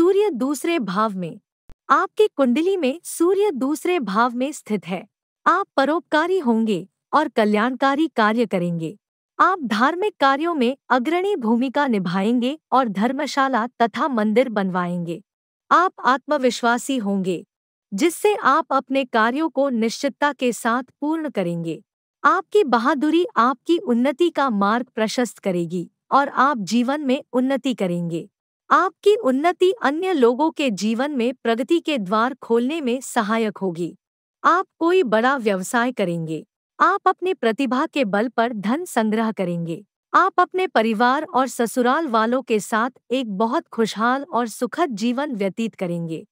सूर्य दूसरे भाव में आपकी कुंडली में सूर्य दूसरे भाव में स्थित है आप परोपकारी होंगे और कल्याणकारी कार्य करेंगे आप धार्मिक कार्यों में अग्रणी भूमिका निभाएंगे और धर्मशाला तथा मंदिर बनवाएंगे आप आत्मविश्वासी होंगे जिससे आप अपने कार्यों को निश्चितता के साथ पूर्ण करेंगे आपकी बहादुरी आपकी उन्नति का मार्ग प्रशस्त करेगी और आप जीवन में उन्नति करेंगे आपकी उन्नति अन्य लोगों के जीवन में प्रगति के द्वार खोलने में सहायक होगी आप कोई बड़ा व्यवसाय करेंगे आप अपने प्रतिभा के बल पर धन संग्रह करेंगे आप अपने परिवार और ससुराल वालों के साथ एक बहुत खुशहाल और सुखद जीवन व्यतीत करेंगे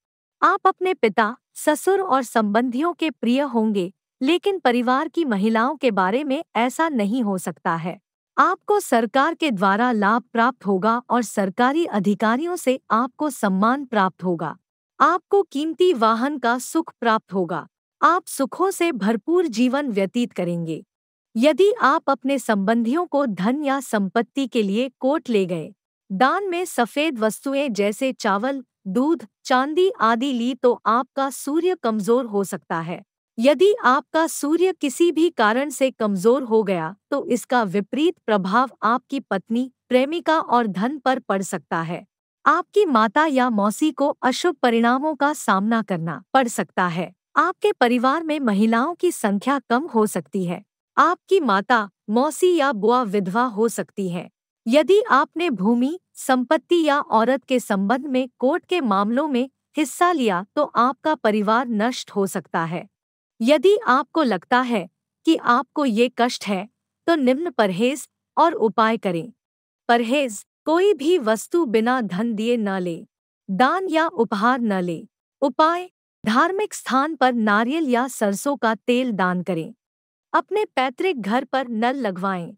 आप अपने पिता ससुर और संबंधियों के प्रिय होंगे लेकिन परिवार की महिलाओं के बारे में ऐसा नहीं हो सकता है आपको सरकार के द्वारा लाभ प्राप्त होगा और सरकारी अधिकारियों से आपको सम्मान प्राप्त होगा आपको कीमती वाहन का सुख प्राप्त होगा आप सुखों से भरपूर जीवन व्यतीत करेंगे यदि आप अपने संबंधियों को धन या संपत्ति के लिए कोट ले गए दान में सफेद वस्तुएं जैसे चावल दूध चांदी आदि ली तो आपका सूर्य कमजोर हो सकता है यदि आपका सूर्य किसी भी कारण से कमजोर हो गया तो इसका विपरीत प्रभाव आपकी पत्नी प्रेमिका और धन पर पड़ सकता है आपकी माता या मौसी को अशुभ परिणामों का सामना करना पड़ सकता है आपके परिवार में महिलाओं की संख्या कम हो सकती है आपकी माता मौसी या बुआ विधवा हो सकती है यदि आपने भूमि संपत्ति या औरत के संबंध में कोर्ट के मामलों में हिस्सा लिया तो आपका परिवार नष्ट हो सकता है यदि आपको लगता है कि आपको ये कष्ट है तो निम्न परहेज और उपाय करें परहेज कोई भी वस्तु बिना धन दिए न ले दान या उपहार न ले उपाय धार्मिक स्थान पर नारियल या सरसों का तेल दान करें अपने पैतृक घर पर नल लगवाएं